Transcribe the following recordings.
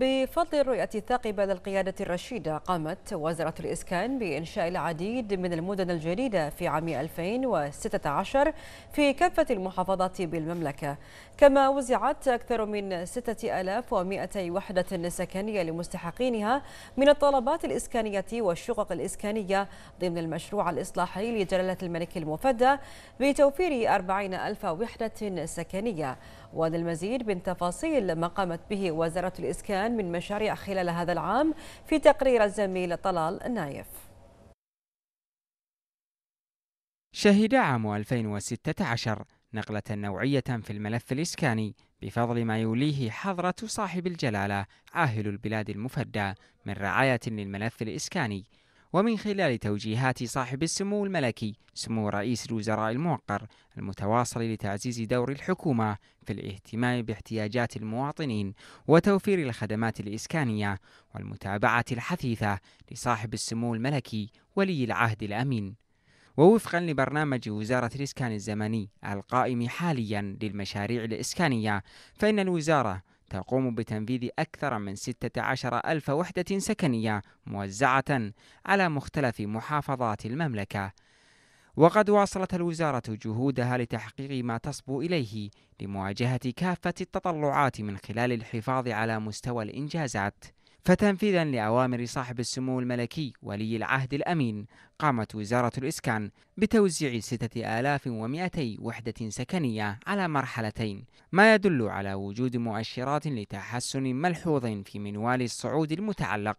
بفضل الرؤية الثاقبة للقيادة الرشيدة قامت وزارة الإسكان بإنشاء العديد من المدن الجديدة في عام 2016 في كافة المحافظات بالمملكة كما وزعت أكثر من 6200 وحدة سكنية لمستحقينها من الطلبات الإسكانية والشقق الإسكانية ضمن المشروع الإصلاحي لجلالة الملك المفدى بتوفير 40 ألف وحدة سكنية وللمزيد من تفاصيل ما قامت به وزارة الإسكان من مشاريع خلال هذا العام في تقرير الزميل طلال نايف شهد عام 2016 نقلة نوعية في الملف الإسكاني بفضل ما يوليه حضرة صاحب الجلالة عاهل البلاد المفدى من رعاية للملف الإسكاني ومن خلال توجيهات صاحب السمو الملكي سمو رئيس الوزراء الموقر المتواصل لتعزيز دور الحكومة في الاهتمام باحتياجات المواطنين وتوفير الخدمات الإسكانية والمتابعة الحثيثة لصاحب السمو الملكي ولي العهد الأمين ووفقا لبرنامج وزارة الإسكان الزمني القائم حاليا للمشاريع الإسكانية فإن الوزارة تقوم بتنفيذ أكثر من 16 ألف وحدة سكنية موزعة على مختلف محافظات المملكة وقد واصلت الوزارة جهودها لتحقيق ما تصبو إليه لمواجهة كافة التطلعات من خلال الحفاظ على مستوى الإنجازات فتنفيذا لأوامر صاحب السمو الملكي ولي العهد الأمين قامت وزارة الإسكان بتوزيع 6200 وحدة سكنية على مرحلتين ما يدل على وجود مؤشرات لتحسن ملحوظ في منوال الصعود المتعلق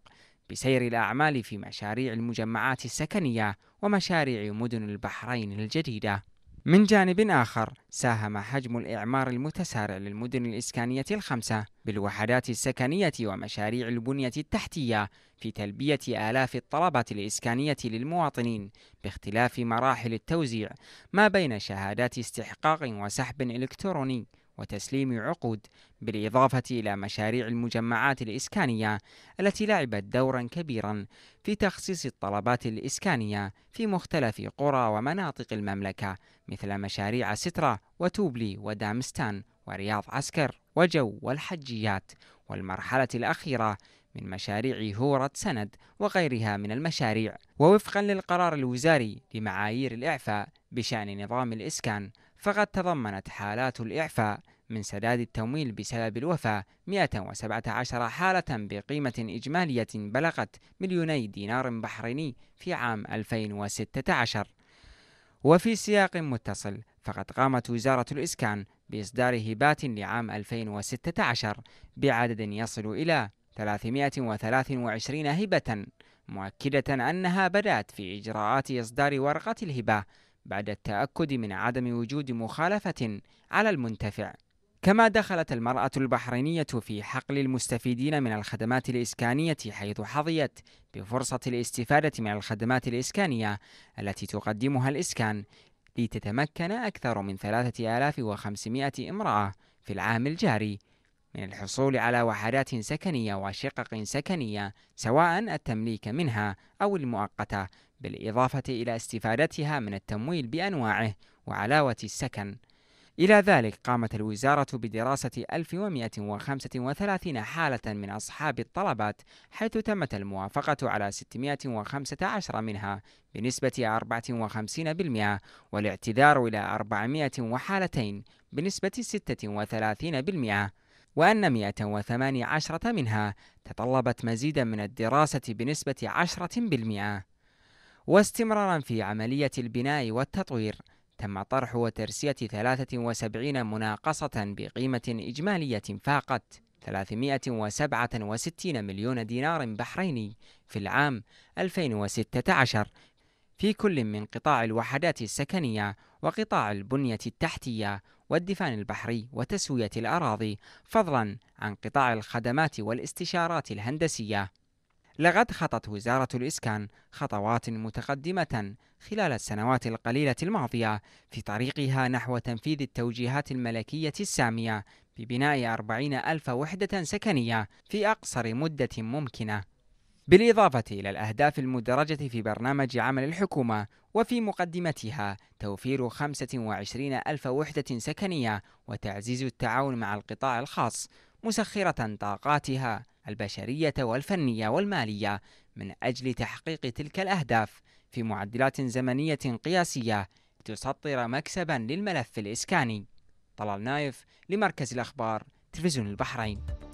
بسير الأعمال في مشاريع المجمعات السكنية ومشاريع مدن البحرين الجديدة من جانب آخر ساهم حجم الإعمار المتسارع للمدن الإسكانية الخمسة بالوحدات السكنية ومشاريع البنية التحتية في تلبية آلاف الطلبات الإسكانية للمواطنين باختلاف مراحل التوزيع ما بين شهادات استحقاق وسحب إلكتروني وتسليم عقود بالإضافة إلى مشاريع المجمعات الإسكانية التي لعبت دورا كبيرا في تخصيص الطلبات الإسكانية في مختلف قرى ومناطق المملكة مثل مشاريع سترة وتوبلي ودامستان ورياض عسكر وجو والحجيات والمرحلة الأخيرة من مشاريع هورة سند وغيرها من المشاريع ووفقا للقرار الوزاري لمعايير الإعفاء بشأن نظام الإسكان فقد تضمنت حالات الإعفاء من سداد التمويل بسبب الوفاة 117 حالة بقيمة إجمالية بلغت مليوني دينار بحريني في عام 2016 وفي سياق متصل فقد قامت وزارة الإسكان بإصدار هبات لعام 2016 بعدد يصل إلى 323 هبة مؤكدة أنها بدأت في إجراءات إصدار ورقة الهبة بعد التأكد من عدم وجود مخالفة على المنتفع كما دخلت المرأة البحرينية في حقل المستفيدين من الخدمات الإسكانية حيث حظيت بفرصة الاستفادة من الخدمات الإسكانية التي تقدمها الإسكان لتتمكن أكثر من 3500 امرأة في العام الجاري من الحصول على وحدات سكنية وشقق سكنية سواء التمليك منها أو المؤقتة بالإضافة إلى استفادتها من التمويل بأنواعه وعلاوة السكن إلى ذلك قامت الوزارة بدراسة 1135 حالة من أصحاب الطلبات حيث تمت الموافقة على 615 منها بنسبة 54% والاعتذار إلى وحالتين بنسبة 36% وأن 118 منها تطلبت مزيدا من الدراسة بنسبة 10% واستمرارا في عملية البناء والتطوير تم طرح وترسية 73 مناقصة بقيمة إجمالية فاقت 367 مليون دينار بحريني في العام 2016 في كل من قطاع الوحدات السكنية وقطاع البنية التحتية والدفان البحري وتسوية الأراضي فضلا عن قطاع الخدمات والاستشارات الهندسية لقد خطت وزارة الإسكان خطوات متقدمة خلال السنوات القليلة الماضية في طريقها نحو تنفيذ التوجيهات الملكية السامية ببناء أربعين ألف وحدة سكنية في أقصر مدة ممكنة بالإضافة إلى الأهداف المدرجة في برنامج عمل الحكومة وفي مقدمتها توفير 25 ألف وحدة سكنية وتعزيز التعاون مع القطاع الخاص مسخرة طاقاتها البشرية والفنية والمالية من أجل تحقيق تلك الأهداف في معدلات زمنية قياسية لتسطر مكسبا للملف الإسكاني طلال نايف لمركز الأخبار تلفزيون البحرين